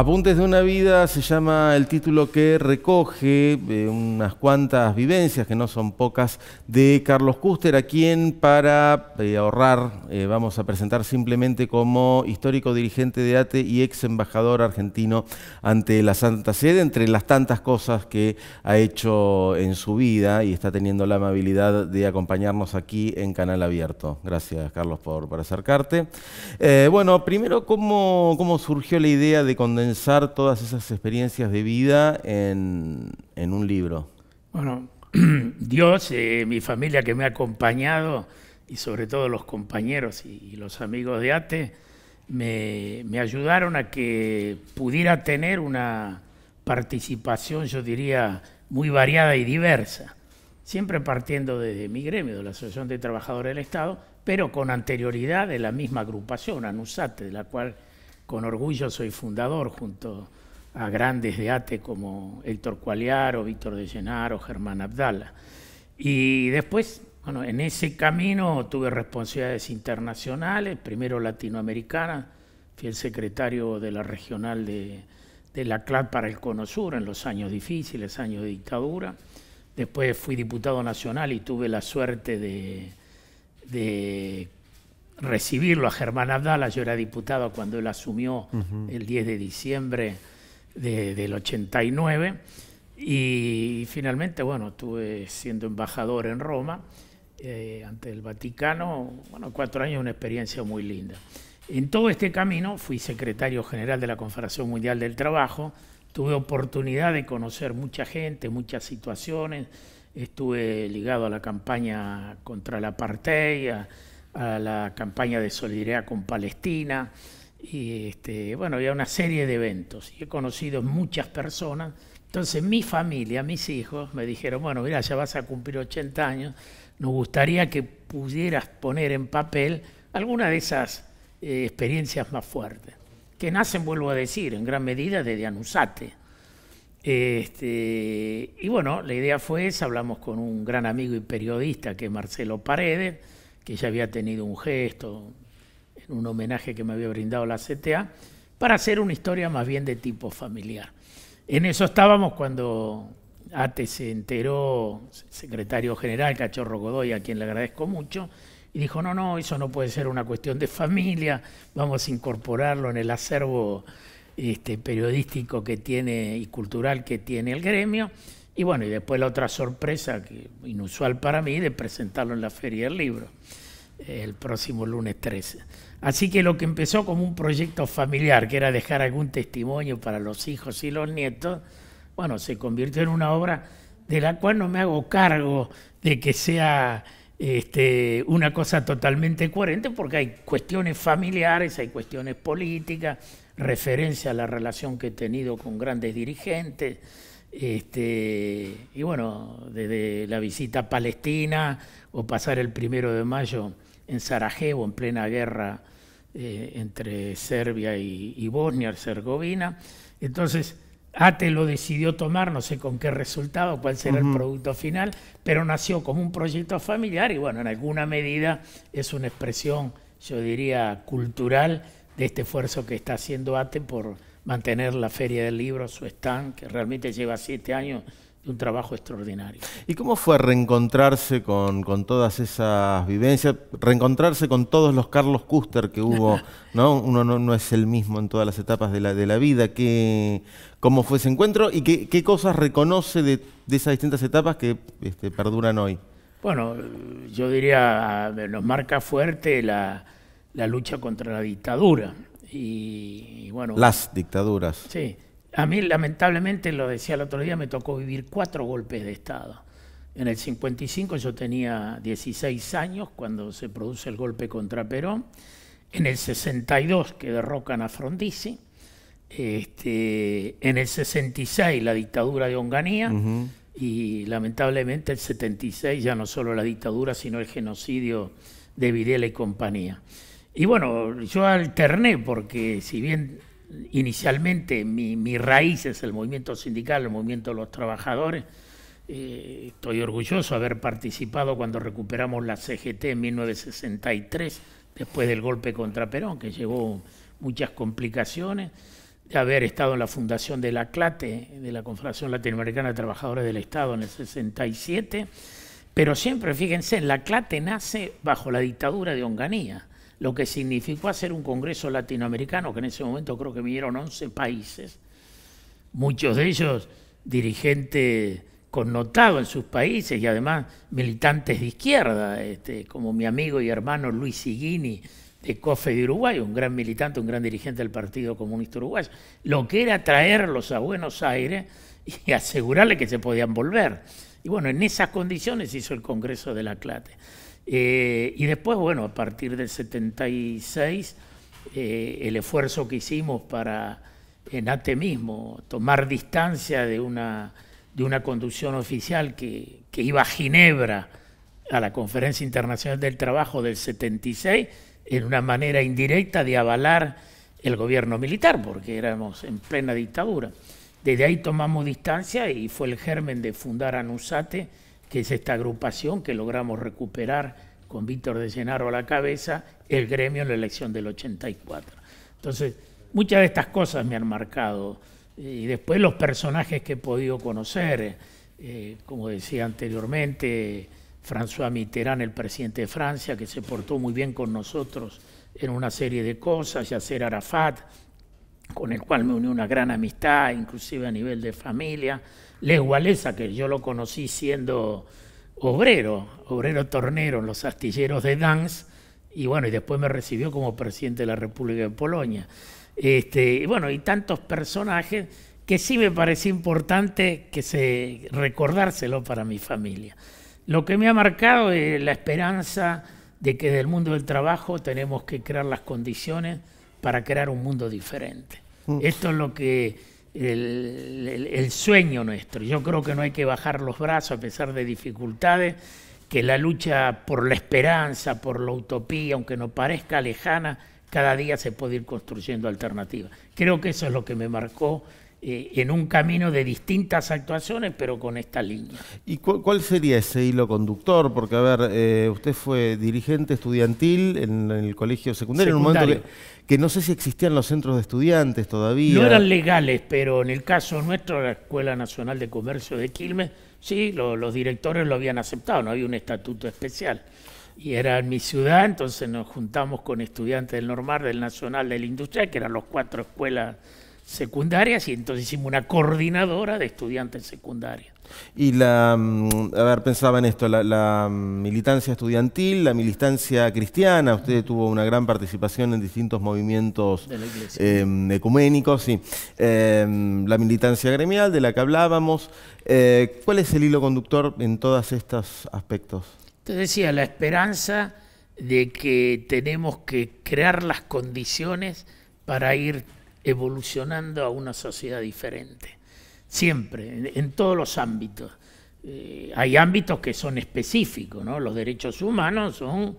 Apuntes de una vida se llama el título que recoge eh, unas cuantas vivencias, que no son pocas, de Carlos Custer, a quien para eh, ahorrar eh, vamos a presentar simplemente como histórico dirigente de ATE y ex embajador argentino ante la Santa Sede, entre las tantas cosas que ha hecho en su vida y está teniendo la amabilidad de acompañarnos aquí en Canal Abierto. Gracias, Carlos, por, por acercarte. bueno, primero, ¿cómo, ¿cómo surgió la idea de condensar todas esas experiencias de vida en, un libro? Bueno, Dios, eh, mi familia que me ha acompañado y sobre todo los compañeros y, los amigos de ATE, me, me, ayudaron a que pudiera tener una participación, yo diría, muy variada y diversa, siempre partiendo desde mi gremio, de la Asociación de Trabajadores del Estado, pero con anterioridad de la misma agrupación, ANUSATE, de la cual con orgullo soy fundador junto a grandes de ATE como Héctor o Víctor de o Germán Abdala. Y después, bueno, en ese camino tuve responsabilidades internacionales, primero latinoamericana, fui el secretario de la regional de, la CLAD para el Cono en los años difíciles, años de dictadura. Después fui diputado nacional y tuve la suerte de recibirlo a Germán Abdala. Yo era diputado cuando él asumió el 10 de diciembre del 89. Y finalmente, bueno, estuve siendo embajador en Roma, eh, ante el Vaticano, bueno, cuatro años, una experiencia muy linda. En todo este camino fui secretario general de la Confederación Mundial del Trabajo, tuve oportunidad de conocer mucha gente, muchas situaciones, estuve ligado a la campaña contra la apartheid, a la campaña de solidaridad con Palestina. Y este, bueno, había una serie de eventos. Y he conocido muchas personas. Entonces mi familia, mis hijos, me dijeron, bueno, mira, ya vas a cumplir 80 años, nos gustaría que pudieras poner en papel alguna de esas eh, experiencias más fuertes, que nacen, vuelvo a decir, en gran medida de Anusate. Este, y bueno, la idea fue esa, hablamos con un gran amigo y periodista que es Marcelo Paredes, que ya había tenido un gesto en un homenaje que me había brindado la CTA, para hacer una historia más bien de tipo familiar. En eso estábamos cuando Ate se enteró, secretario general Cachorro Godoy, a quien le agradezco mucho, y dijo, no, no, eso no puede ser una cuestión de familia, vamos a incorporarlo en el acervo este, periodístico que tiene y cultural que tiene el gremio. Y bueno, y después la otra sorpresa, inusual para mí, de presentarlo en la Feria del Libro eh, el próximo lunes 13. Así que lo que empezó como un proyecto familiar, que era dejar algún testimonio para los hijos y los nietos, bueno, se convirtió en una obra de la cual no me hago cargo de que sea este, una cosa totalmente coherente, porque hay cuestiones familiares, hay cuestiones políticas, referencia a la relación que he tenido con grandes dirigentes este, y bueno, desde la visita a Palestina o pasar el primero de mayo en Sarajevo, en plena guerra eh, entre Serbia y, Bosnia-Herzegovina. Entonces, ATE lo decidió tomar, no sé con qué resultado, cuál será el producto final, pero nació como un proyecto familiar y bueno, en alguna medida es una expresión, yo diría, cultural de este esfuerzo que está haciendo ATE por mantener la Feria del Libro, su stand, que realmente lleva siete años de un trabajo extraordinario. ¿Y cómo fue reencontrarse con, con, todas esas vivencias? Reencontrarse con todos los Carlos Custer que hubo, ¿no? Uno no, no, es el mismo en todas las etapas de la, de la vida. ¿Qué, ¿Cómo fue ese encuentro y qué, cosas reconoce de, de, esas distintas etapas que este, perduran hoy? Bueno, yo diría, nos marca fuerte la, la lucha contra la dictadura y, bueno. Las dictaduras. Sí. A mí, lamentablemente, lo decía el otro día, me tocó vivir cuatro golpes de Estado. En el 55 yo tenía 16 años cuando se produce el golpe contra Perón. En el 62 que derrocan a Frondizi. Este, en el 66 la dictadura de Onganía. Y lamentablemente el 76 ya no solo la dictadura, sino el genocidio de Videla y compañía. Y bueno, yo alterné porque si bien inicialmente mi, raíz es el movimiento sindical, el movimiento de los trabajadores, eh, estoy orgulloso de haber participado cuando recuperamos la CGT en 1963, después del golpe contra Perón, que llevó muchas complicaciones, de haber estado en la fundación de la CLATE, de la Confederación Latinoamericana de Trabajadores del Estado en el 67, pero siempre, fíjense, la CLATE nace bajo la dictadura de Onganía lo que significó hacer un Congreso latinoamericano, que en ese momento creo que vinieron 11 países, muchos de ellos dirigentes connotados en sus países y además militantes de izquierda, este, como mi amigo y hermano Luis Siguini de COFE de Uruguay, un gran militante, un gran dirigente del Partido Comunista Uruguayo, lo que era traerlos a Buenos Aires y asegurarle que se podían volver. Y bueno, en esas condiciones hizo el Congreso de la CLATE. Eh, y después, bueno, a partir del 76, eh, el esfuerzo que hicimos para, en ATE mismo, tomar distancia de una, de una conducción oficial que, que iba a Ginebra a la Conferencia Internacional del Trabajo del 76, en una manera indirecta de avalar el gobierno militar, porque éramos en plena dictadura. Desde ahí tomamos distancia y fue el germen de fundar ANUSATE que es esta agrupación que logramos recuperar con Víctor de Llenaro a la cabeza, el gremio en la elección del 84. Entonces, muchas de estas cosas me han marcado. Eh, y después los personajes que he podido conocer, eh, como decía anteriormente, François Mitterrand, el presidente de Francia, que se portó muy bien con nosotros en una serie de cosas, Yasser Arafat, con el cual me unió una gran amistad, inclusive a nivel de familia. Les Walesa, que yo lo conocí siendo obrero, obrero tornero en los astilleros de Danz, y bueno, y después me recibió como presidente de la República de Polonia. Este, y bueno, y tantos personajes que sí me parece importante que se, recordárselo para mi familia. Lo que me ha marcado es la esperanza de que del mundo del trabajo tenemos que crear las condiciones para crear un mundo diferente. Esto es lo que el, sueño nuestro. Yo creo que no hay que bajar los brazos a pesar de dificultades, que la lucha por la esperanza, por la utopía, aunque no parezca lejana, cada día se puede ir construyendo alternativas. Creo que eso es lo que me marcó eh, en un camino de distintas actuaciones, pero con esta línea. ¿Y cuál sería ese hilo conductor? Porque, a ver, eh, usted fue dirigente estudiantil en, el colegio secundario, en un momento que, no sé si existían los centros de estudiantes todavía. No eran legales, pero en el caso nuestro, la Escuela Nacional de Comercio de Quilmes, sí, los directores lo habían aceptado, no había un estatuto especial. Y era en mi ciudad, entonces nos juntamos con estudiantes del Normal, del Nacional, de la Industria, que eran los cuatro escuelas secundarias y entonces hicimos una coordinadora de estudiantes secundarios. Y la, mm, a ver, pensaba en esto, la, militancia estudiantil, la militancia cristiana, usted tuvo una gran participación en distintos movimientos em, ecuménicos, sí. Em, la militancia gremial de la que hablábamos, eh, ¿cuál es el hilo conductor en todos estos aspectos? Te decía, la esperanza de que tenemos que crear las condiciones para ir evolucionando a una sociedad diferente. Siempre, en, todos los ámbitos. Eh, hay ámbitos que son específicos, ¿no? Los derechos humanos son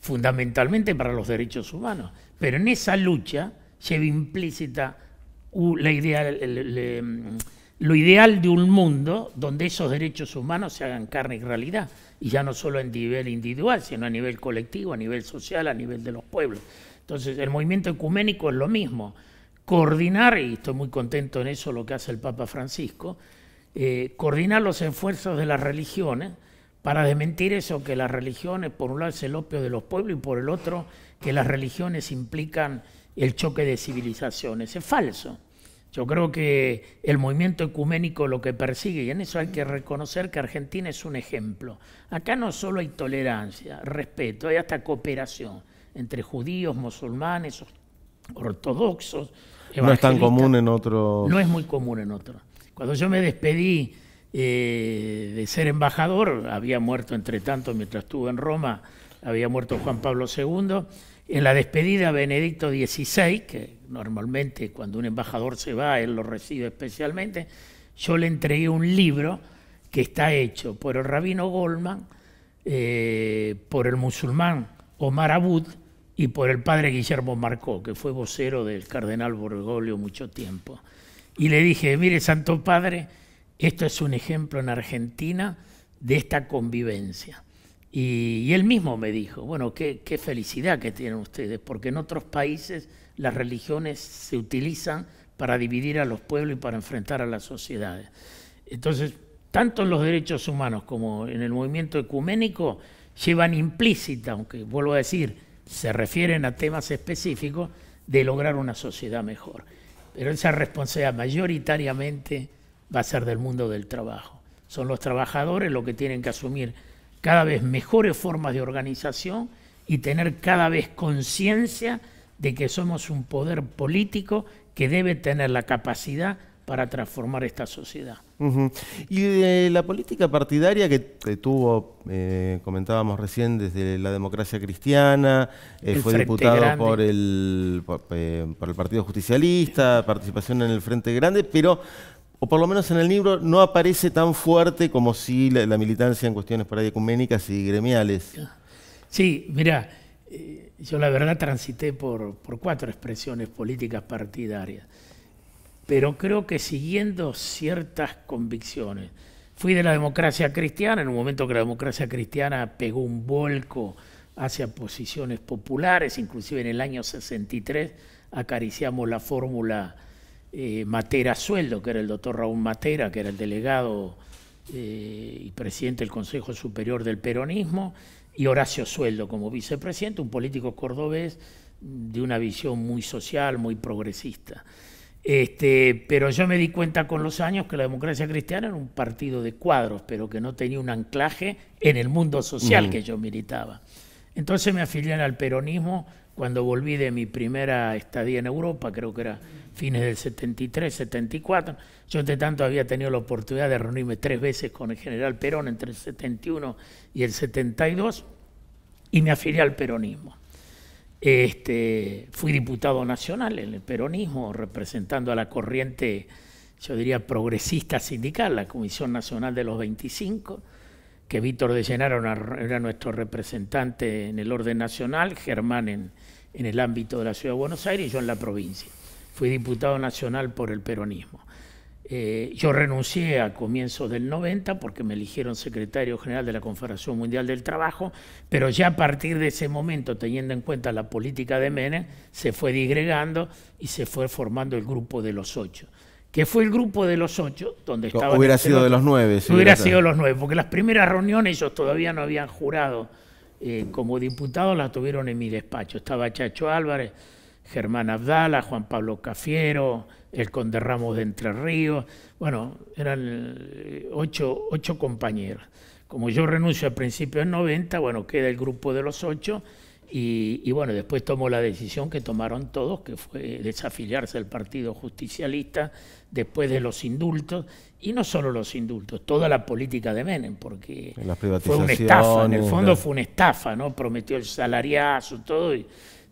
fundamentalmente para los derechos humanos. Pero en esa lucha lleva implícita la idea, em, lo ideal de un mundo donde esos derechos humanos se hagan carne y realidad, y ya no solo a nivel individual, sino a nivel colectivo, a nivel social, a nivel de los pueblos. Entonces, el movimiento ecuménico es lo mismo coordinar, y estoy muy contento en eso lo que hace el Papa Francisco, eh, coordinar los esfuerzos de las religiones para desmentir eso que las religiones, por un lado es el opio de los pueblos y por el otro que las religiones implican el choque de civilizaciones. Es falso. Yo creo que el movimiento ecuménico lo que persigue, y en eso hay que reconocer que Argentina es un ejemplo. Acá no solo hay tolerancia, respeto, hay hasta cooperación entre judíos, musulmanes, ortodoxos, no es tan común en otro. No es muy común en otro. Cuando yo me despedí eh, de ser embajador, había muerto entre tanto mientras estuve en Roma, había muerto Juan Pablo II. En la despedida, Benedicto XVI, que normalmente cuando un embajador se va, él lo recibe especialmente, yo le entregué un libro que está hecho por el rabino Goldman, eh, por el musulmán Omar Abud, y por el padre Guillermo Marcó, que fue vocero del cardenal Borgoglio mucho tiempo. Y le dije, mire, Santo Padre, esto es un ejemplo en Argentina de esta convivencia. Y, él mismo me dijo, bueno, qué, qué felicidad que tienen ustedes, porque en otros países las religiones se utilizan para dividir a los pueblos y para enfrentar a las sociedades. Entonces, tanto en los derechos humanos como en el movimiento ecuménico llevan implícita, aunque vuelvo a decir, se refieren a temas específicos de lograr una sociedad mejor. Pero esa responsabilidad mayoritariamente va a ser del mundo del trabajo. Son los trabajadores los que tienen que asumir cada vez mejores formas de organización y tener cada vez conciencia de que somos un poder político que debe tener la capacidad para transformar esta sociedad. Y de la política partidaria que, tuvo, eh, comentábamos recién, desde la democracia cristiana, eh, fue diputado eh, por el, Partido Justicialista, participación en el Frente Grande, pero o por lo menos en el libro, no aparece tan fuerte como si la, militancia en cuestiones ahí y gremiales. Sí, mira, yo la verdad transité por cuatro expresiones políticas partidarias pero creo que siguiendo ciertas convicciones. Fui de la democracia cristiana, en un momento que la democracia cristiana pegó un volco hacia posiciones populares, inclusive en el año 63 acariciamos la fórmula eh, Matera-Sueldo, que era el doctor Raúl Matera, que era el delegado eh, y presidente del Consejo Superior del Peronismo, y Horacio Sueldo como vicepresidente, un político cordobés de una visión muy social, muy progresista. Este, pero yo me di cuenta con los años que la democracia cristiana era un partido de cuadros, pero que no tenía un anclaje en el mundo social que yo militaba. Entonces me afilié al peronismo cuando volví de mi primera estadía en Europa, creo que era fines del 73, 74. Yo de tanto había tenido la oportunidad de reunirme tres veces con el general Perón entre el 71 y el 72 y me afilié al peronismo. Este, fui diputado nacional en el peronismo, representando a la corriente, yo diría, progresista sindical, la Comisión Nacional de los 25, que Víctor de Llenaro era nuestro representante en el orden nacional, Germán en, en el ámbito de la Ciudad de Buenos Aires y yo en la provincia. Fui diputado nacional por el peronismo. Eh, yo renuncié a comienzos del 90 porque me eligieron secretario general de la Confederación Mundial del Trabajo, pero ya a partir de ese momento, teniendo en cuenta la política de Menem, se fue digregando y se fue formando el grupo de los ocho que fue el grupo de los ocho, donde estaba... Este hubiera sido de los nueve. hubiera sido de los nueve, porque las primeras reuniones ellos todavía no habían jurado eh, como diputados, las tuvieron en mi despacho. Estaba Chacho Álvarez, Germán Abdala, Juan Pablo Cafiero, el conde Ramos de Entre Ríos, bueno, eran eh, ocho, compañeros. Como yo renuncio al principio del 90, bueno, queda el grupo de los ocho y, bueno, después tomó la decisión que tomaron todos, que fue desafiliarse al Partido Justicialista después de los indultos, y no solo los indultos, toda la política de Menem, porque fue una estafa, en el fondo fue una estafa, ¿no? Prometió el salariazo, todo, y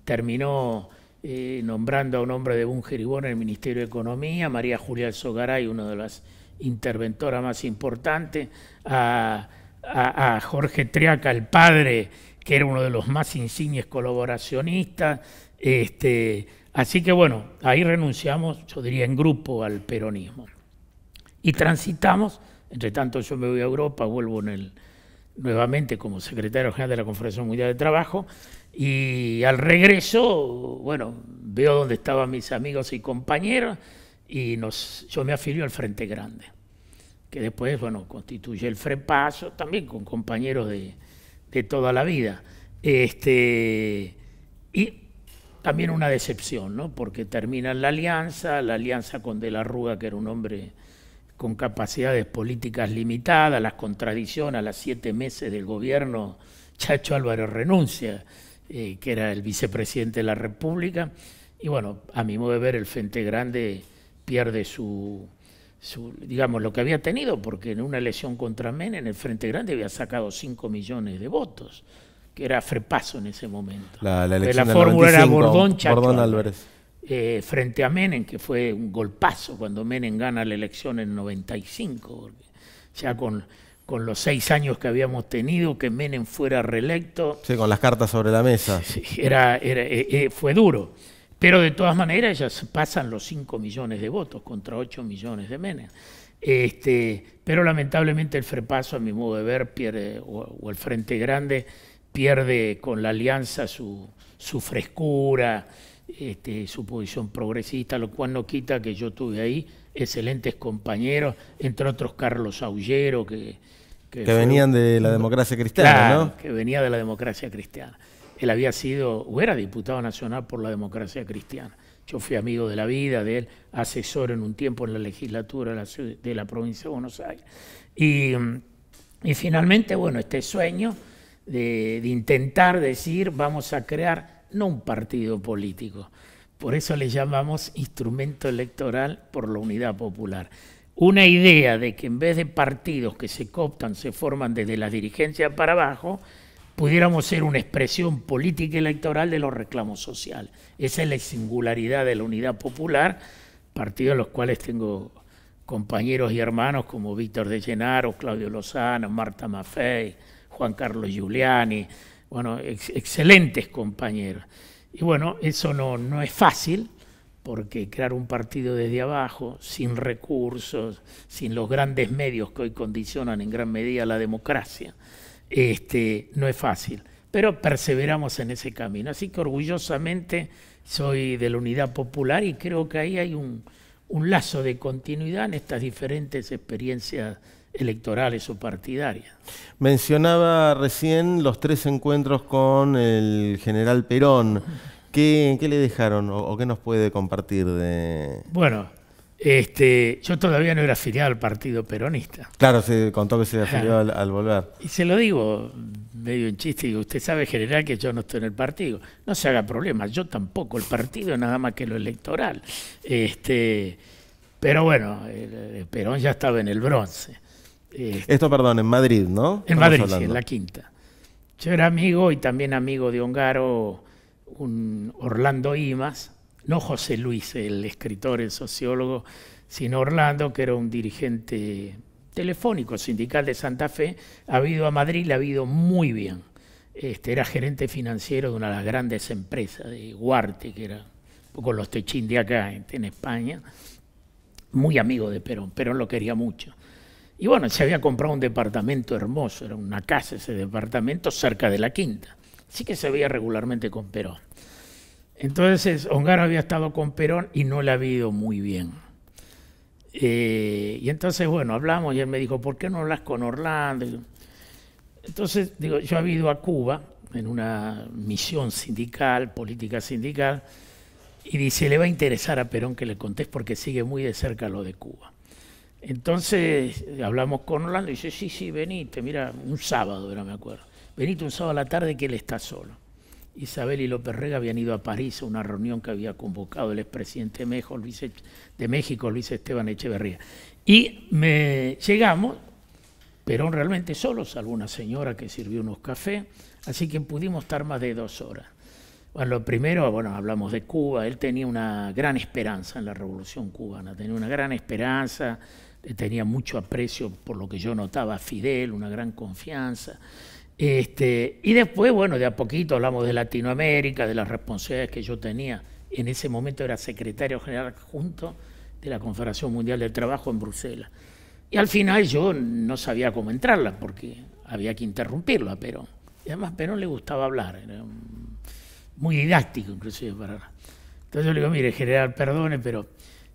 terminó eh, nombrando a un hombre de Bungeribón en el Ministerio de Economía, María Julia Sogaray, una de las interventoras más importantes, a, Jorge Triaca, el padre, que era uno de los más insignes colaboracionistas. Este, así que bueno, ahí renunciamos, yo diría en grupo, al peronismo. Y transitamos, entre tanto yo me voy a Europa, vuelvo nuevamente como secretario general de la Confederación Mundial de Trabajo, y al regreso, bueno, veo dónde estaban mis amigos y compañeros y nos, yo me afilio al Frente Grande, que después, bueno, constituye el Frepaso, también con compañeros de, toda la vida. Este, y también una decepción, ¿no? Porque termina la alianza, la alianza con De la Rúa, que era un hombre con capacidades políticas limitadas, las contradicciones a las siete meses del gobierno, Chacho Álvarez renuncia eh, que era el vicepresidente de la República. Y bueno, a mi modo de ver, el Frente Grande pierde su, digamos, lo que había tenido, porque en una elección contra Menem, el Frente Grande había sacado 5 millones de votos, que era frepaso en ese momento. La, elección la fórmula era Bordón, Chacho, Álvarez. Eh, frente a Menem, que fue un golpazo cuando Menem gana la elección en 95, porque ya con con los seis años que habíamos tenido, que Menem fuera reelecto. Sí, con las cartas sobre la mesa. Era, era, eh, eh, fue duro. Pero de todas maneras ya pasan los cinco millones de votos contra 8 millones de Menem. Este, pero lamentablemente el Frepaso, a mi modo de ver, pierde, o, el Frente Grande, pierde con la alianza su, su frescura, este, su posición progresista, lo cual no quita que yo tuve ahí excelentes compañeros, entre otros Carlos Aullero, que, que, venían de la democracia cristiana, ¿no? Que venía de la democracia cristiana. Él había sido, o era diputado nacional por la democracia cristiana. Yo fui amigo de la vida de él, asesor en un tiempo en la legislatura de la, provincia de Buenos Aires. Y, finalmente, bueno, este sueño de, de intentar decir, vamos a crear no un partido político, por eso le llamamos instrumento electoral por la unidad popular una idea de que en vez de partidos que se cooptan, se forman desde la dirigencia para abajo, pudiéramos ser una expresión política electoral de los reclamos sociales. Esa es la singularidad de la unidad popular, partido en los cuales tengo compañeros y hermanos como Víctor de Llenaro, Claudio Lozano, Marta Maffei, Juan Carlos Giuliani, bueno, excelentes compañeros. Y bueno, eso no es fácil, porque crear un partido desde abajo, sin recursos, sin los grandes medios que hoy condicionan en gran medida la democracia, este, no es fácil. Pero perseveramos en ese camino. Así que orgullosamente soy de la Unidad Popular y creo que ahí hay un, un lazo de continuidad en estas diferentes experiencias electorales o partidarias. Mencionaba recién los tres encuentros con el general Perón. ¿Qué, le dejaron o, qué nos puede compartir de...? Bueno, este, yo todavía no era afiliado al Partido Peronista. Claro, se contó que se afilió al, volver. Y se lo digo medio en chiste, usted sabe, general, que yo no estoy en el partido. No se haga problema, yo tampoco, el partido nada más que lo electoral. Este, pero bueno, Perón ya estaba en el bronce. Este, Esto, perdón, en Madrid, ¿no? En Madrid, sí, en la quinta. Yo era amigo y también amigo de Ongaro un Orlando Imas, no José Luis, el escritor, el sociólogo, sino Orlando, que era un dirigente telefónico sindical de Santa Fe, ha ido a Madrid, le ha ido muy bien. Este, era gerente financiero de una de las grandes empresas, de Huarte, que era poco los techín de acá, este, en España, muy amigo de Perón, Perón lo quería mucho. Y bueno, se había comprado un departamento hermoso, era una casa ese departamento cerca de la quinta sí que se veía regularmente con Perón. Entonces, Ongaro había estado con Perón y no le había ido muy bien. Eh, y entonces, bueno, hablamos y él me dijo, ¿por qué no hablas con Orlando? Entonces, digo, yo he ido a Cuba en una misión sindical, política sindical, y dice, le va a interesar a Perón que le contés porque sigue muy de cerca lo de Cuba. Entonces hablamos con Orlando y dice, sí, sí, venite, mira, un sábado era, me acuerdo venite un sábado a la tarde que él está solo. Isabel y López Rega habían ido a París a una reunión que había convocado el expresidente de México, Luis Esteban Echeverría. Y llegamos, pero realmente solos, una señora que sirvió unos cafés, así que pudimos estar más de dos horas. Bueno, lo primero, bueno, hablamos de Cuba, él tenía una gran esperanza en la Revolución cubana, tenía una gran esperanza, tenía mucho aprecio por lo que yo notaba Fidel, una gran confianza. Este, y después, bueno, de a poquito hablamos de Latinoamérica, de las responsabilidades que yo tenía. En ese momento era secretario general adjunto de la Confederación Mundial del Trabajo en Bruselas. Y al final yo no sabía cómo entrarla porque había que interrumpirla Pero Y además Perón le gustaba hablar, era muy didáctico inclusive para... Entonces yo le digo, mire, general, perdone, pero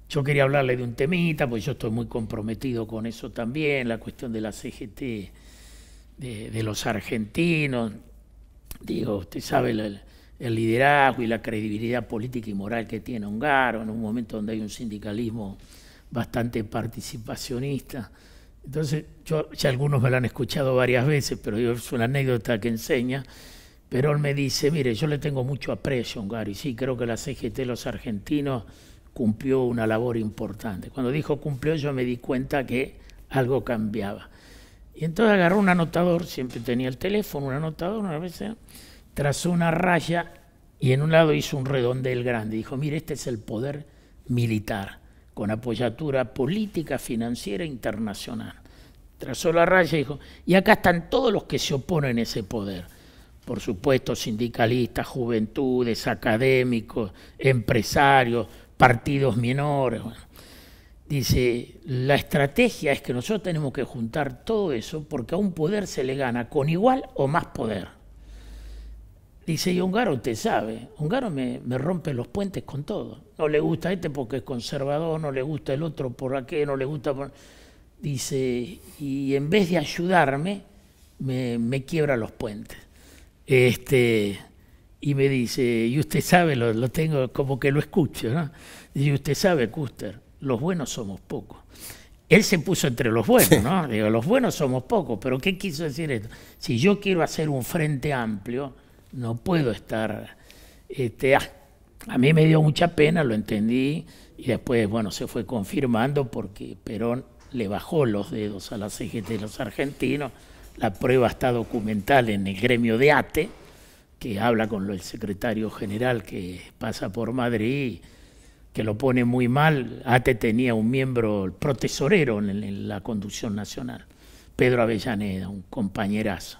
yo quería hablarle de un temita, pues yo estoy muy comprometido con eso también, la cuestión de la CGT de, los argentinos. Digo, usted sabe el, liderazgo y la credibilidad política y moral que tiene Ongaro, en un momento donde hay un sindicalismo bastante participacionista. Entonces, yo, ya algunos me lo han escuchado varias veces, pero yo, es una anécdota que enseña. Pero él me dice, mire, yo le tengo mucho aprecio a Hongaro, y sí, creo que la CGT, los argentinos, cumplió una labor importante. Cuando dijo cumplió, yo me di cuenta que algo cambiaba. Y entonces agarró un anotador, siempre tenía el teléfono, un anotador, una vez, ¿eh? trazó una raya y en un lado hizo un redondel grande. Dijo, mire, este es el poder militar, con apoyatura política, financiera, internacional. Trazó la raya y dijo, y acá están todos los que se oponen a ese poder. Por supuesto, sindicalistas, juventudes, académicos, empresarios, partidos menores. Bueno. Dice, la estrategia es que nosotros tenemos que juntar todo eso porque a un poder se le gana con igual o más poder. Dice, y garo te sabe, un me, me rompe los puentes con todo. No le gusta este porque es conservador, no le gusta el otro por aquel, no le gusta Dice, y en vez de ayudarme, me, quiebra los puentes. Este, y me dice, y usted sabe, lo, tengo como que lo escucho, ¿no? Y usted sabe, Custer, los buenos somos pocos. Él se puso entre los buenos, ¿no? Digo, los buenos somos pocos, pero ¿qué quiso decir esto? Si yo quiero hacer un frente amplio, no puedo estar... Este, ah, a mí me dio mucha pena, lo entendí, y después, bueno, se fue confirmando porque Perón le bajó los dedos a las CGT de los argentinos. La prueba está documental en el gremio de ATE, que habla con el secretario general que pasa por Madrid que lo pone muy mal, ATE tenía un miembro protesorero en, la conducción nacional, Pedro Avellaneda, un compañerazo,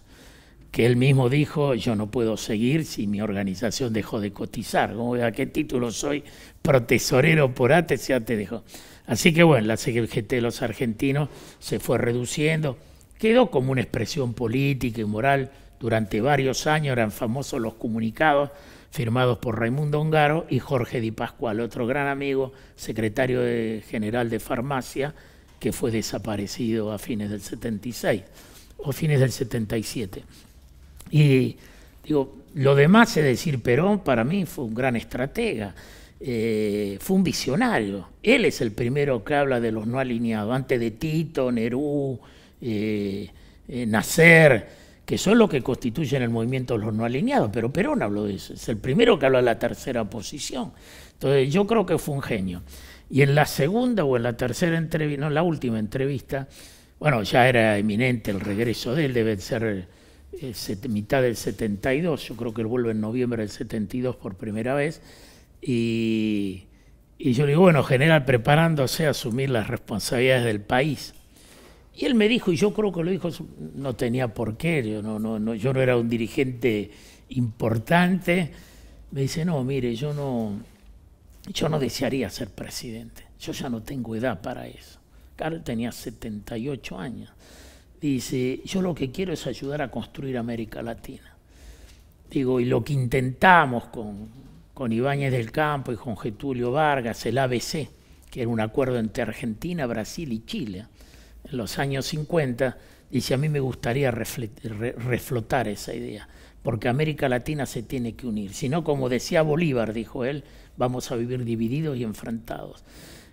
que él mismo dijo, yo no puedo seguir si mi organización dejó de cotizar, ¿a qué título soy protesorero por ATE si ATE dejó? Así que bueno, la CGT de los argentinos se fue reduciendo, quedó como una expresión política y moral, durante varios años eran famosos los comunicados, firmados por Raimundo Ongaro y Jorge Di Pascual, otro gran amigo, secretario general de farmacia, que fue desaparecido a fines del 76 o fines del 77. Y digo, lo demás, es decir, Perón para mí fue un gran estratega, eh, fue un visionario. Él es el primero que habla de los no alineados, antes de Tito, Nerú, eh, eh Nacer que son los que constituyen el movimiento de los no alineados, pero Perón habló de eso, es el primero que habla de la tercera posición. Entonces yo creo que fue un genio. Y en la segunda o en la tercera entrevista, en la última entrevista, bueno, ya era eminente el regreso de él, debe ser eh, mitad del 72, yo creo que él vuelve en noviembre del 72 por primera vez, y, y yo le digo, bueno, general, preparándose a asumir las responsabilidades del país. Y él me dijo, y yo creo que lo dijo, no tenía por qué, yo no, no, yo no era un dirigente importante. Me dice, no, mire, yo no, yo no desearía ser presidente. Yo ya no tengo edad para eso. Carl tenía 78 años. Dice, yo lo que quiero es ayudar a construir América Latina. Digo, y lo que intentamos con, con Ibáñez del Campo y con Getulio Vargas, el ABC, que era un acuerdo entre Argentina, Brasil y Chile, en los años 50, dice, a mí me gustaría reflotar esa idea, porque América Latina se tiene que unir, si no, como decía Bolívar, dijo él, vamos a vivir divididos y enfrentados.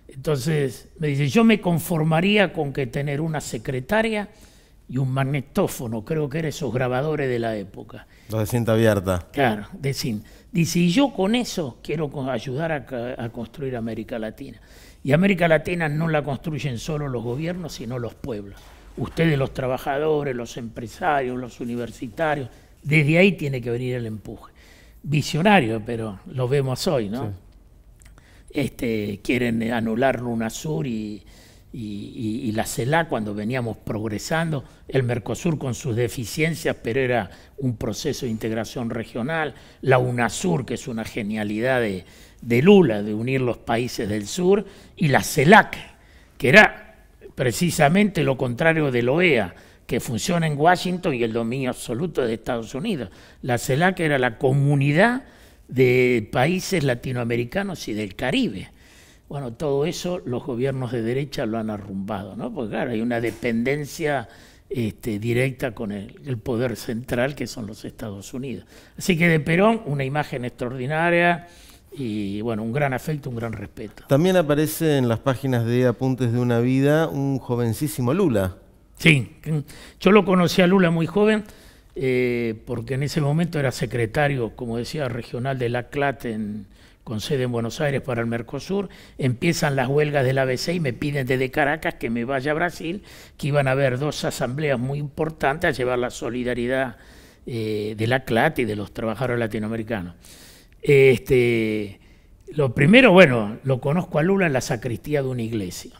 Entonces, me dice, yo me conformaría con que tener una secretaria y un magnetófono, creo que eran esos grabadores de la época. Lo de cinta abierta. Claro, de cinta. Dice, y yo con eso quiero ayudar a construir América Latina. Y América Latina no la construyen solo los gobiernos, sino los pueblos. Ustedes los trabajadores, los empresarios, los universitarios, desde ahí tiene que venir el empuje. Visionario, pero lo vemos hoy, ¿no? Este, quieren anular Lunasur y, y, la CELAC cuando veníamos progresando, el Mercosur con sus deficiencias, pero era un proceso de integración regional, la UNASUR, que es una genialidad de, de Lula de unir los países del sur y la CELAC, que era precisamente lo contrario de la e OEA, que funciona en Washington y el dominio absoluto de Estados Unidos. La CELAC era la comunidad de países latinoamericanos y del Caribe. Bueno, todo eso los gobiernos de derecha lo han arrumbado, ¿no? Porque claro, hay una dependencia este, directa con el, poder central que son los Estados Unidos. Así que de Perón, una imagen extraordinaria, y bueno, un gran afecto, un gran respeto. También aparece en las páginas de Apuntes de una Vida un jovencísimo Lula. Sí, yo lo conocí a Lula muy joven, eh, porque en ese momento era secretario, como decía, regional de la CLAT en, con sede en Buenos Aires para el Mercosur. Empiezan las huelgas del ABC y me piden desde Caracas que me vaya a Brasil, que iban a haber dos asambleas muy importantes a llevar la solidaridad eh, de la CLAT y de los trabajadores latinoamericanos. Este, lo primero, bueno, lo conozco a Lula en la sacristía de una iglesia.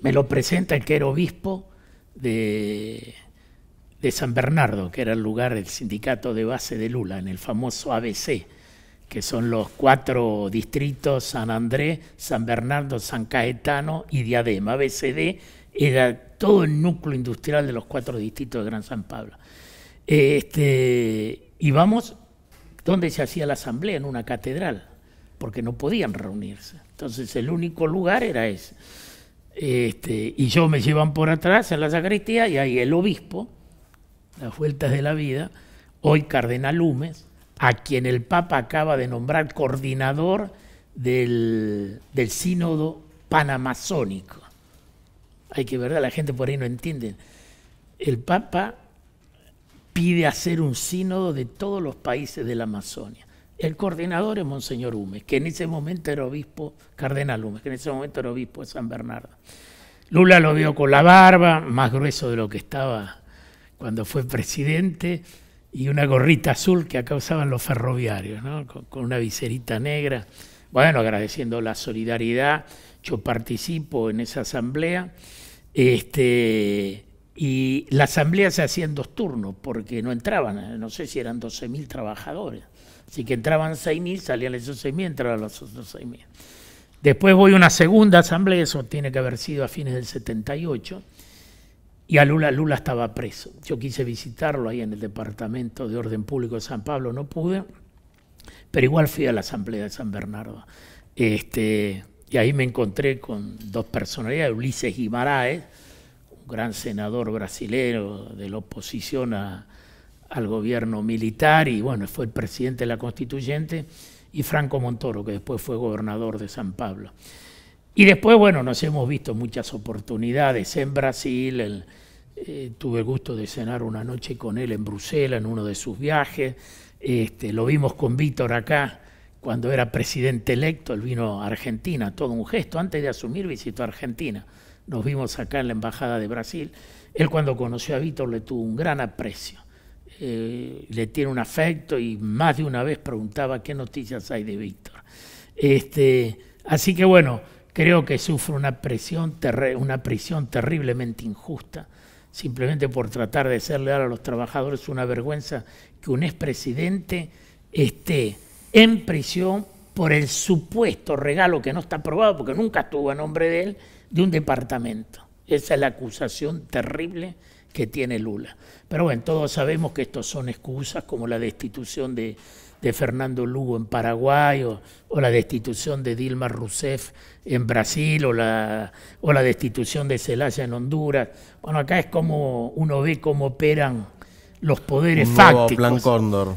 Me lo presenta el que era obispo de, de San Bernardo, que era el lugar del sindicato de base de Lula, en el famoso ABC, que son los cuatro distritos San Andrés, San Bernardo, San Caetano y Diadema. ABCD era todo el núcleo industrial de los cuatro distritos de Gran San Pablo. Este, y vamos donde se hacía la asamblea, en una catedral, porque no podían reunirse. Entonces el único lugar era ese. Este, y yo me llevan por atrás a la sacristía y ahí el obispo, las vueltas de la vida, hoy cardenal Lumes, a quien el Papa acaba de nombrar coordinador del, del sínodo panamazónico. Hay que ver, la gente por ahí no entiende. El Papa pide hacer un sínodo de todos los países de la Amazonia. El coordinador es Monseñor Humes, que en ese momento era obispo, Cardenal Humes, que en ese momento era obispo de San Bernardo. Lula lo vio con la barba, más grueso de lo que estaba cuando fue presidente, y una gorrita azul que acá los ferroviarios, con, una viserita negra. Bueno, agradeciendo la solidaridad, yo participo en esa asamblea. Este, y la asamblea se hacía en dos turnos, porque no entraban, no sé si eran 12.000 trabajadores. Así que entraban 6.000, salían esos 6.000, entraban los otros 6.000. Después voy a una segunda asamblea, eso tiene que haber sido a fines del 78, y a Lula, Lula estaba preso. Yo quise visitarlo ahí en el Departamento de Orden Público de San Pablo, no pude, pero igual fui a la asamblea de San Bernardo. Este, y ahí me encontré con dos personalidades, Ulises Guimaraes, gran senador brasilero de la oposición al gobierno militar y bueno, fue el presidente de la constituyente, y Franco Montoro, que después fue gobernador de San Pablo. Y después, bueno, nos hemos visto muchas oportunidades en Brasil, eh, tuve el gusto de cenar una noche con él en Bruselas, en uno de sus viajes, este, lo vimos con Víctor acá cuando era presidente electo, él vino a Argentina, todo un gesto, antes de asumir visitó a Argentina nos vimos acá en la Embajada de Brasil, él cuando conoció a Víctor le tuvo un gran aprecio, eh, le tiene un afecto y más de una vez preguntaba qué noticias hay de Víctor. Este, así que bueno, creo que sufre una presión, una prisión terriblemente injusta, simplemente por tratar de ser leal a los trabajadores, una vergüenza que un ex presidente esté en prisión por el supuesto regalo que no está aprobado, porque nunca estuvo a nombre de él, de un departamento. Esa es la acusación terrible que tiene Lula. Pero bueno, todos sabemos que estos son excusas como la destitución de, Fernando Lugo en Paraguay o, la destitución de Dilma Rousseff en Brasil o la, destitución de Celaya en Honduras. Bueno, acá es como uno ve cómo operan los poderes fácticos.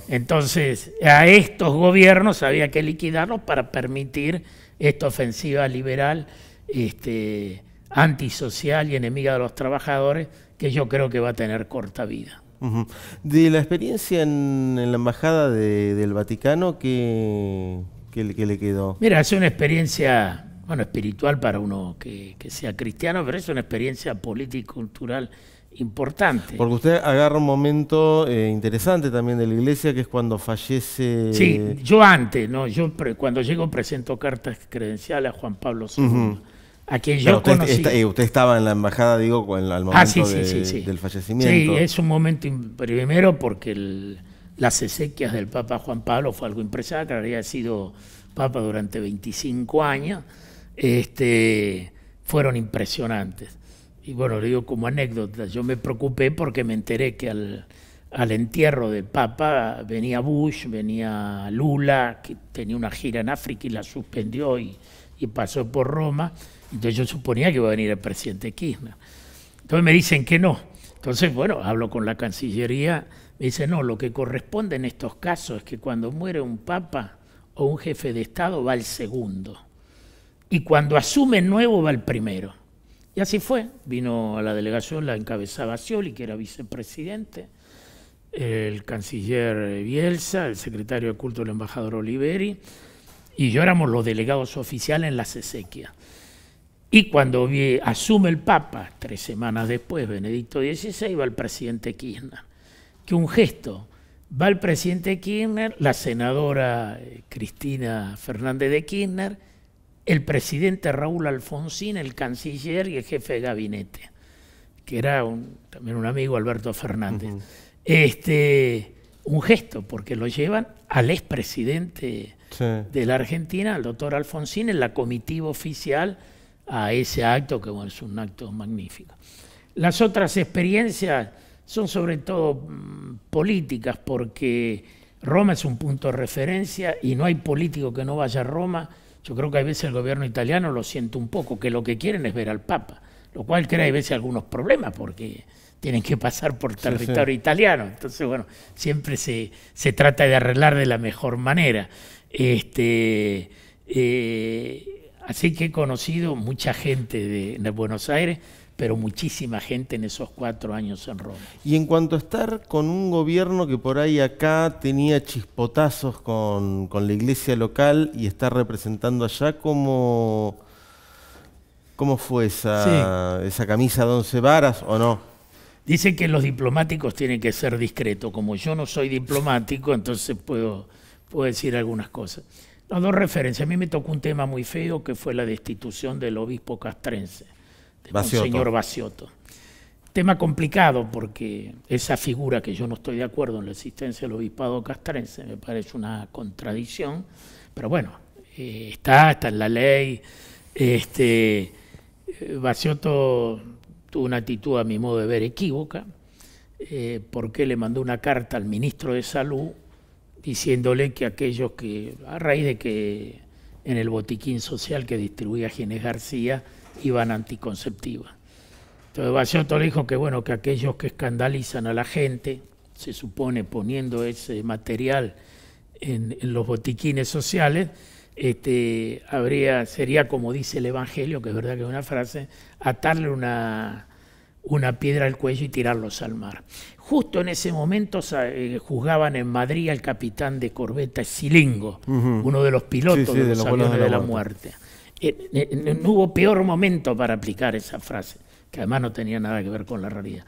Entonces, a estos gobiernos había que liquidarlos para permitir esta ofensiva liberal este, antisocial y enemiga de los trabajadores que yo creo que va a tener corta vida. De la experiencia en, la Embajada del Vaticano, ¿qué, le quedó? Mira, es una experiencia bueno, espiritual para uno que, sea cristiano, pero es una experiencia político-cultural importante. Porque usted agarra un momento eh, interesante también de la iglesia, que es cuando fallece... Sí, yo antes, ¿no? yo cuando llego presento cartas credenciales a Juan Pablo II yo eh, usted, estaba en la embajada, digo, al ah, momento del fallecimiento. Sí, es un momento, primero porque las esequias del Papa Juan Pablo fue algo impresionante, había sido Papa durante 25 años, este, fueron impresionantes. Y bueno, le digo como anécdota, yo me preocupé porque me enteré que al al entierro del Papa venía Bush, venía Lula, que tenía una gira en África y la suspendió y, pasó por Roma. Entonces yo suponía que iba a venir el presidente Kirchner. Entonces me dicen que no. Entonces, bueno, hablo con la Cancillería, me dice, no, lo que corresponde en estos casos es que cuando muere un papa o un jefe de Estado va el segundo. Y cuando asume nuevo va el primero. Y así fue. Vino a la delegación, la encabezaba Scioli, que era vicepresidente el canciller Bielsa, el secretario de culto, el embajador Oliveri, y yo éramos los delegados oficiales en las Esequias. Y cuando asume el Papa, tres semanas después, Benedicto XVI, va el presidente Kirchner. Que un gesto, va el presidente Kirchner, la senadora eh, Cristina Fernández de Kirchner, el presidente Raúl Alfonsín, el canciller y el jefe de gabinete, que era también un amigo Alberto Fernández este, un gesto, porque lo llevan al expresidente de la Argentina, al doctor Alfonsín, en la comitiva oficial a ese acto, que es un acto magnífico. Las otras experiencias son sobre todo mm, políticas, porque Roma es un punto de referencia y no hay político que no vaya a Roma. Yo creo que a veces el gobierno italiano lo siente un poco, que lo que quieren es ver al Papa lo cual crea a veces algunos problemas porque tienen que pasar por territorio italiano. Entonces, bueno, siempre se, trata de arreglar de la mejor manera. Este, eh, así que he conocido mucha gente de, Buenos Aires, pero muchísima gente en esos cuatro años en Roma. Y en cuanto a estar con un gobierno que por ahí acá tenía chispotazos con, con la iglesia local y está representando allá, como ¿Cómo fue esa, esa camisa de once varas o no? Dice que los diplomáticos tienen que ser discretos. Como yo no soy diplomático, entonces puedo, puedo decir algunas cosas. No, dos referencias. A mí me tocó un tema muy feo que fue la destitución del obispo castrense, del señor vacioto. Tema complicado porque esa figura que yo no estoy de acuerdo en la existencia del obispado castrense me parece una contradicción, pero bueno, eh, está, está en la ley. Este, Baciotto eh, tuvo una actitud, a mi modo de ver, equívoca, eh, porque le mandó una carta al ministro de Salud diciéndole que aquellos que, a raíz de que en el botiquín social que distribuía Ginés García, iban anticonceptivas. Entonces Baciotto le dijo que, bueno, que aquellos que escandalizan a la gente, se supone poniendo ese material en los botiquines sociales, este, habría, sería como dice el Evangelio, que es verdad que es una frase, atarle una, una piedra al cuello y tirarlos al mar. Justo en ese momento eh, juzgaban en Madrid al capitán de corbeta Silingo, uno de los pilotos de los, de la, muerte. Eh, eh, no hubo peor momento para aplicar esa frase, que además no tenía nada que ver con la realidad.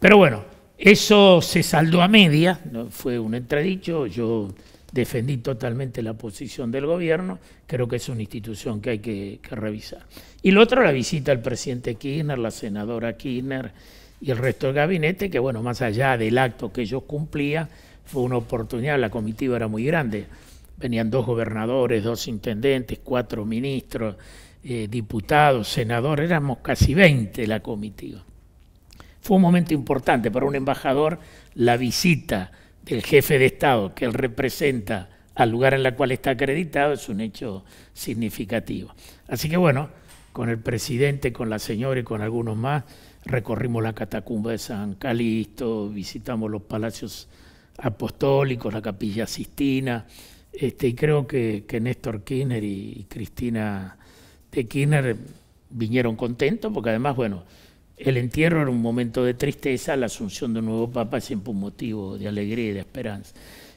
Pero bueno, eso se saldó a media, ¿no? fue un entredicho, yo defendí totalmente la posición del gobierno, creo que es una institución que hay que, revisar. Y lo otro, la visita al presidente Kirchner, la senadora Kirchner y el resto del gabinete, que bueno, más allá del acto que ellos cumplía fue una oportunidad, la comitiva era muy grande, venían dos gobernadores, dos intendentes, cuatro ministros, eh, diputados, senadores, éramos casi 20 la comitiva. Fue un momento importante para un embajador la visita del jefe de Estado que él representa al lugar en el cual está acreditado es un hecho significativo. Así que bueno, con el presidente, con la señora y con algunos más, recorrimos la catacumba de San Calixto, visitamos los palacios apostólicos, la capilla Sistina, este, y creo que, Néstor Kirchner y, Cristina de Kirchner vinieron contentos, porque además, bueno, el entierro era un momento de tristeza, la asunción de un nuevo papa siempre un motivo de alegría y de esperanza.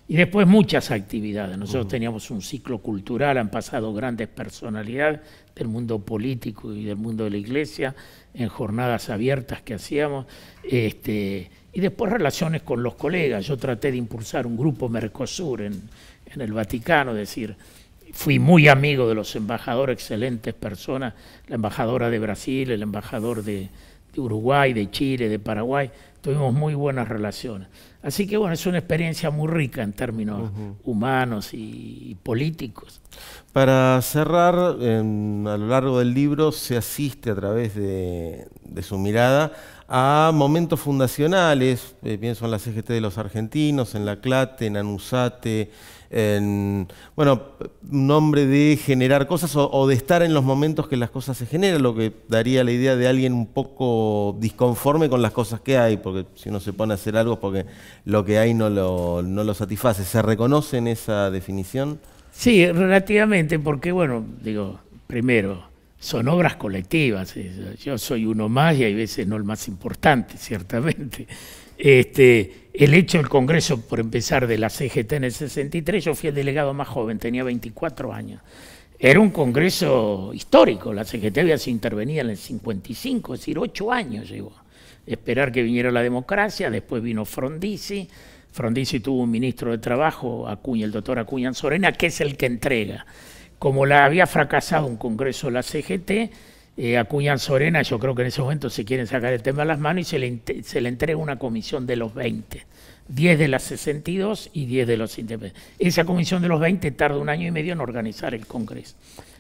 Y después muchas actividades. Nosotros teníamos un ciclo cultural, han pasado grandes personalidades del mundo político y del mundo de la iglesia en jornadas abiertas que hacíamos. Este, y después relaciones con los colegas. Yo traté de impulsar un grupo Mercosur en, en el Vaticano, es decir, fui muy amigo de los embajadores, excelentes personas, la embajadora de Brasil, el embajador de, de Uruguay, de Chile, de Paraguay, tuvimos muy buenas relaciones. Así que bueno, es una experiencia muy rica en términos humanos y políticos. Para cerrar, a lo largo del libro se asiste a través de, su mirada a momentos fundacionales, eh, pienso en la CGT de los argentinos, en la CLATE, en ANUSATE, en, bueno, nombre de generar cosas o, de estar en los momentos que las cosas se generan, lo que daría la idea de alguien un poco disconforme con las cosas que hay, porque si uno se pone a hacer algo es porque lo que hay no lo, no lo satisface. ¿Se reconoce en esa definición? Sí, relativamente, porque bueno, digo, primero, son obras colectivas, yo soy uno más y hay veces no el más importante, ciertamente. Este, el hecho del Congreso, por empezar, de la CGT en el 63, yo fui el delegado más joven, tenía 24 años. Era un Congreso histórico, la CGT había intervenido en el 55, es decir, ocho años llegó. Esperar que viniera la democracia, después vino Frondizi, Frondizi tuvo un ministro de Trabajo, Acuña, el doctor Acuña Sorena, que es el que entrega. Como la había fracasado un congreso la CGT, eh, Acuña Sorena, yo creo que en ese momento se quieren sacar el tema a las manos y se le, entrega una comisión de los 20. 10 de las 62 y 10 de los independientes. Esa comisión de los 20 tarda un año y medio en organizar el Congreso.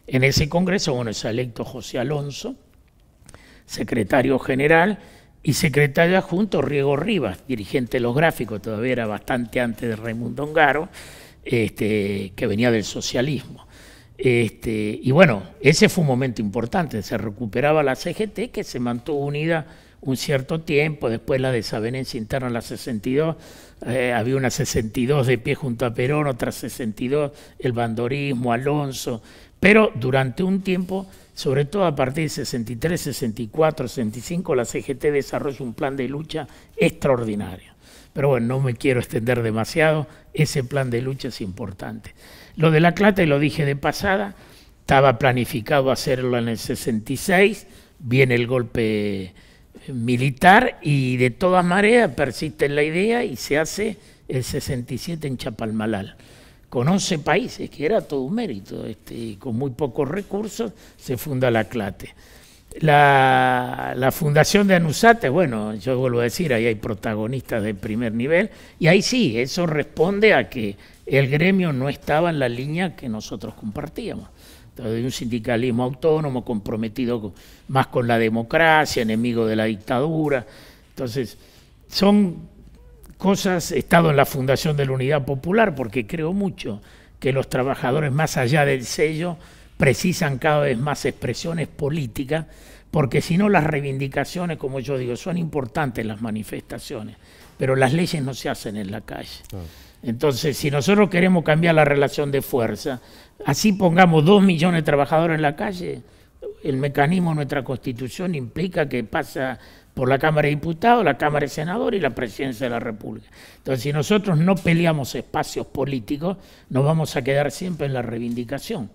En ese Congreso, bueno, es electo José Alonso, secretario general, y secretaria junto Riego Rivas, dirigente de los gráficos, todavía era bastante antes de Raimundo Ongaro, este, que venía del socialismo. Este, y bueno, ese fue un momento importante, se recuperaba la CGT que se mantuvo unida un cierto tiempo, después la desavenencia interna, en la 62, eh, había una 62 de pie junto a Perón, otra 62, el bandorismo, Alonso, pero durante un tiempo sobre todo a partir de 63, 64, 65, la CGT desarrolla un plan de lucha extraordinario. Pero bueno, no me quiero extender demasiado, ese plan de lucha es importante. Lo de la clata, y lo dije de pasada, estaba planificado hacerlo en el 66, viene el golpe eh, militar y de toda marea persiste la idea y se hace el 67 en Chapalmalal con 11 países, que era todo un mérito, este, con muy pocos recursos se funda la CLATE. La, fundación de Anusate, bueno, yo vuelvo a decir, ahí hay protagonistas de primer nivel, y ahí sí, eso responde a que el gremio no estaba en la línea que nosotros compartíamos. Entonces, un sindicalismo autónomo, comprometido más con la democracia, enemigo de la dictadura. Entonces, son he estado en la fundación de la Unidad Popular porque creo mucho que los trabajadores más allá del sello precisan cada vez más expresiones políticas, porque si no las reivindicaciones, como yo digo, son importantes las manifestaciones, pero las leyes no se hacen en la calle. Ah. Entonces, si nosotros queremos cambiar la relación de fuerza, así pongamos dos millones de trabajadores en la calle, el mecanismo de nuestra constitución implica que pasa por la Cámara de Diputados, la Cámara de Senadores y la Presidencia de la República. Entonces, si nosotros no peleamos espacios políticos, nos vamos a quedar siempre en la reivindicación.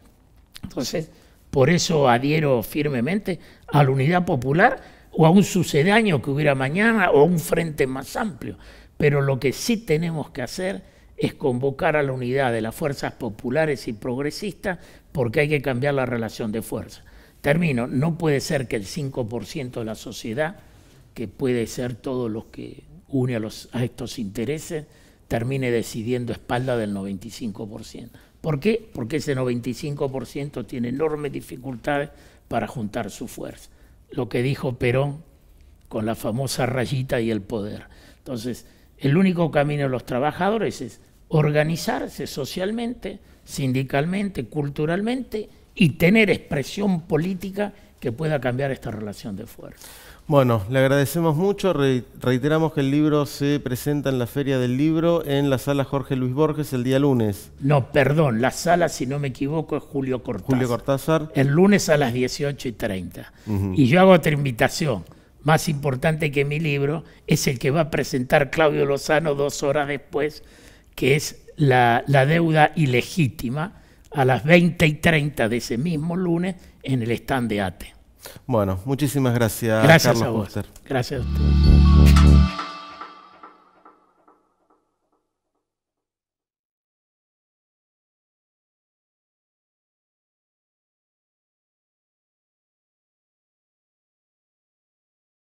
Entonces, por eso adhiero firmemente a la unidad popular o a un sucedaño que hubiera mañana o a un frente más amplio. Pero lo que sí tenemos que hacer es convocar a la unidad de las fuerzas populares y progresistas porque hay que cambiar la relación de fuerza. Termino, no puede ser que el 5% de la sociedad que puede ser todo lo que une a, estos intereses, termine decidiendo espalda del 95%. ¿Por qué? Porque ese 95% tiene enormes dificultades para juntar su fuerza. Lo que dijo Perón con la famosa rayita y el poder. Entonces, el único camino de los trabajadores es organizarse socialmente, sindicalmente, culturalmente y tener expresión política que pueda cambiar esta relación de fuerza. Bueno, le agradecemos mucho. reiteramos que el libro se presenta en la Feria del Libro en la sala Jorge Luis Borges el día lunes. No, perdón, la sala, si no me equivoco, es Julio Cortázar. Julio Cortázar. El lunes a las 18 y 30. Y yo hago otra invitación. Más importante que mi libro es el que va a presentar Claudio Lozano dos horas después, que es la, deuda ilegítima a las 20 y 30 de ese mismo lunes en el stand de ATE. Bueno, muchísimas gracias. Gracias Carlos a vos. Gracias a usted.